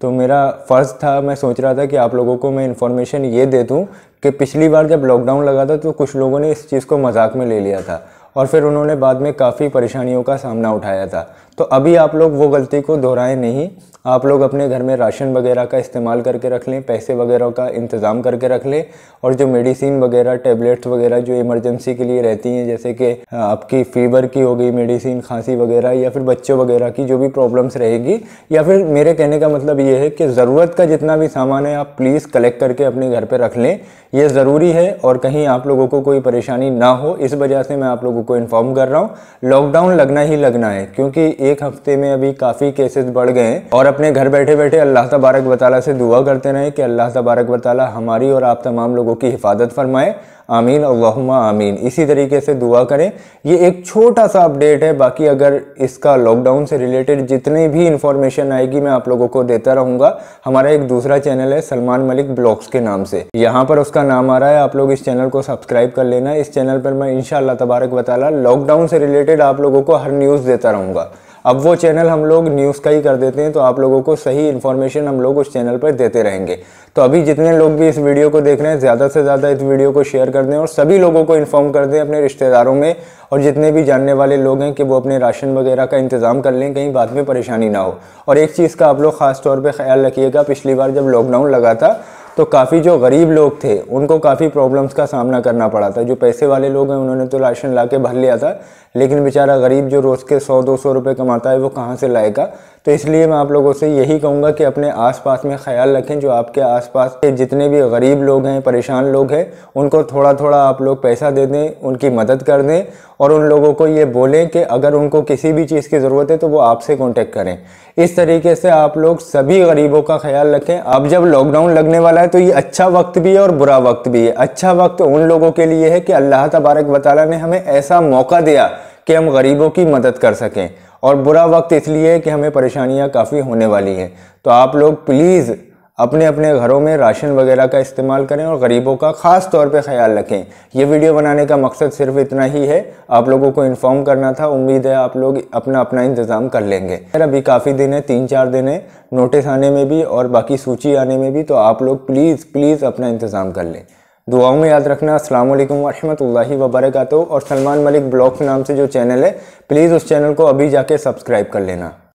तो मेरा फ़र्ज़ था मैं सोच रहा था कि आप लोगों को मैं इन्फॉर्मेशन ये दे दूँ कि पिछली बार जब लॉकडाउन लगा था तो कुछ लोगों ने इस चीज़ को मजाक में ले लिया था और फिर उन्होंने बाद में काफ़ी परेशानियों का सामना उठाया था तो अभी आप लोग वो गलती को दोहराएं नहीं आप लोग अपने घर में राशन वगैरह का इस्तेमाल करके रख लें पैसे वगैरह का इंतज़ाम करके रख लें और जो मेडिसिन वगैरह टेबलेट्स वगैरह जो इमरजेंसी के लिए रहती हैं जैसे कि आपकी फ़ीवर की हो गई मेडिसिन खांसी वगैरह या फिर बच्चों वगैरह की जो भी प्रॉब्लम्स रहेगी या फिर मेरे कहने का मतलब ये है कि ज़रूरत का जितना भी सामान है आप प्लीज़ कलेक्ट करके अपने घर पर रख लें ये ज़रूरी है और कहीं आप लोगों को कोई परेशानी ना हो इस वजह से मैं आप लोगों लोगों को इन्फॉर्म कर रहा हूँ लॉकडाउन लगना ही लगना है क्योंकि एक हफ्ते में अभी काफ़ी केसेस बढ़ गए हैं और अपने घर बैठे बैठे अल्लाह तबारक वाली से दुआ करते रहें कि अल्लाह तबारक वाली हमारी और आप तमाम लोगों की हिफाजत फरमाए आमीन अल्लाहुम्मा आमीन इसी तरीके से दुआ करें ये एक छोटा सा अपडेट है बाकी अगर इसका लॉकडाउन से रिलेटेड जितने भी इन्फॉर्मेशन आएगी मैं आप लोगों को देता रहूँगा हमारा एक दूसरा चैनल है सलमान मलिक ब्लॉग्स के नाम से यहाँ पर उसका नाम आ रहा है आप लोग इस चैनल को सब्सक्राइब कर लेना इस चैनल पर मैं इन तबारक ताला लॉकडाउन से रिलेटेड आप लोगों को हर न्यूज़ देता रहूँगा अब वो चैनल हम लोग न्यूज़ का ही कर देते हैं तो आप लोगों को सही इन्फॉर्मेशन हम लोग उस चैनल पर देते रहेंगे तो अभी जितने लोग भी इस वीडियो को देख रहे हैं ज़्यादा से ज़्यादा इस वीडियो को शेयर कर दें और सभी लोगों को इन्फॉर्म कर दें अपने रिश्तेदारों में और जितने भी जानने वाले लोग हैं कि वो अपने राशन वगैरह का इंतज़ाम कर लें कहीं बाद में परेशानी ना हो और एक चीज़ का आप लोग ख़ास तौर पर ख्याल रखिएगा पिछली बार जब लॉकडाउन लगा था तो काफ़ी जो गरीब लोग थे उनको काफ़ी प्रॉब्लम्स का सामना करना पड़ा था जो पैसे वाले लोग हैं उन्होंने तो राशन ला के भर लिया था लेकिन बेचारा गरीब जो रोज़ के सौ दो सौ रुपये कमाता है वो कहाँ से लाएगा तो इसलिए मैं आप लोगों से यही कहूँगा कि अपने आसपास में ख्याल रखें जो आपके आसपास के जितने भी गरीब लोग हैं परेशान लोग हैं उनको थोड़ा थोड़ा आप लोग पैसा दे दें उनकी मदद कर दें और उन लोगों को ये बोलें कि अगर उनको किसी भी चीज़ की ज़रूरत है तो वो आपसे कॉन्टेक्ट करें इस तरीके से आप लोग सभी गरीबों का ख्याल रखें अब जब लॉकडाउन लगने वाला है तो ये अच्छा वक्त भी है और बुरा वक्त भी है अच्छा वक्त उन लोगों के लिए है कि अल्लाह तबारक वाली ने हमें ऐसा मौका दिया कि हम गरीबों की मदद कर सकें और बुरा वक्त इसलिए है कि हमें परेशानियाँ काफ़ी होने वाली हैं तो आप लोग प्लीज़ अपने अपने घरों में राशन वगैरह का इस्तेमाल करें और गरीबों का ख़ास तौर पे ख्याल रखें ये वीडियो बनाने का मकसद सिर्फ इतना ही है आप लोगों को इन्फॉर्म करना था उम्मीद है आप लोग अपना अपना इंतज़ाम कर लेंगे सर अभी काफ़ी दिन है तीन चार दिन है नोटिस आने में भी और बाकी सूची आने में भी तो आप लोग प्लीज़ प्लीज़ अपना इंतज़ाम कर लें दुआओं में याद रखना असल वरहमल वबरक और सलमान मलिक ब्लॉग नाम से जो चैनल है प्लीज़ उस चैनल को अभी जाके सब्सक्राइब कर लेना